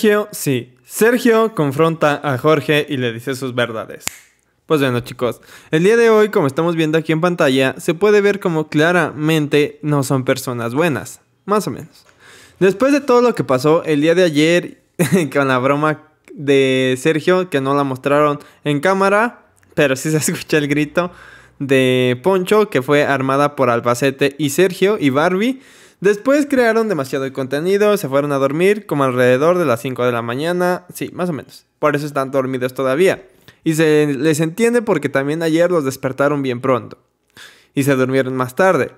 Sergio, sí. Sergio confronta a Jorge y le dice sus verdades. Pues bueno chicos, el día de hoy como estamos viendo aquí en pantalla, se puede ver como claramente no son personas buenas, más o menos. Después de todo lo que pasó el día de ayer con la broma de Sergio, que no la mostraron en cámara, pero sí se escucha el grito de Poncho, que fue armada por Albacete y Sergio y Barbie. Después crearon demasiado contenido, se fueron a dormir como alrededor de las 5 de la mañana, sí, más o menos. Por eso están dormidos todavía. Y se les entiende porque también ayer los despertaron bien pronto. Y se durmieron más tarde.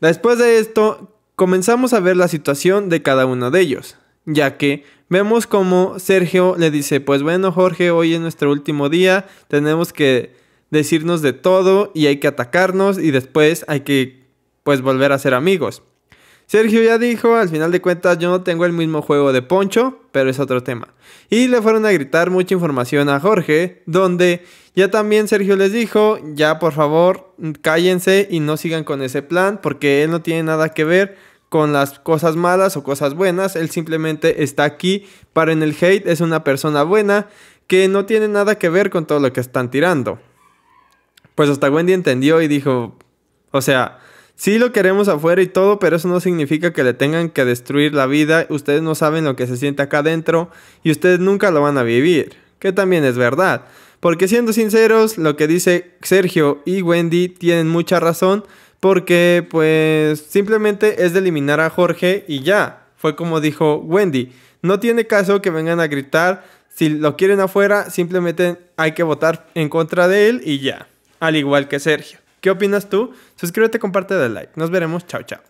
Después de esto, comenzamos a ver la situación de cada uno de ellos, ya que vemos como Sergio le dice, pues bueno Jorge, hoy es nuestro último día, tenemos que decirnos de todo y hay que atacarnos y después hay que pues volver a ser amigos. Sergio ya dijo, al final de cuentas yo no tengo el mismo juego de Poncho, pero es otro tema. Y le fueron a gritar mucha información a Jorge, donde ya también Sergio les dijo, ya por favor, cállense y no sigan con ese plan, porque él no tiene nada que ver con las cosas malas o cosas buenas, él simplemente está aquí para en el hate, es una persona buena que no tiene nada que ver con todo lo que están tirando. Pues hasta Wendy entendió y dijo, o sea, Sí lo queremos afuera y todo, pero eso no significa que le tengan que destruir la vida. Ustedes no saben lo que se siente acá adentro y ustedes nunca lo van a vivir. Que también es verdad. Porque siendo sinceros, lo que dice Sergio y Wendy tienen mucha razón. Porque pues simplemente es de eliminar a Jorge y ya. Fue como dijo Wendy. No tiene caso que vengan a gritar. Si lo quieren afuera, simplemente hay que votar en contra de él y ya. Al igual que Sergio. ¿Qué opinas tú? Suscríbete, comparte, de like. Nos veremos. Chao, chao.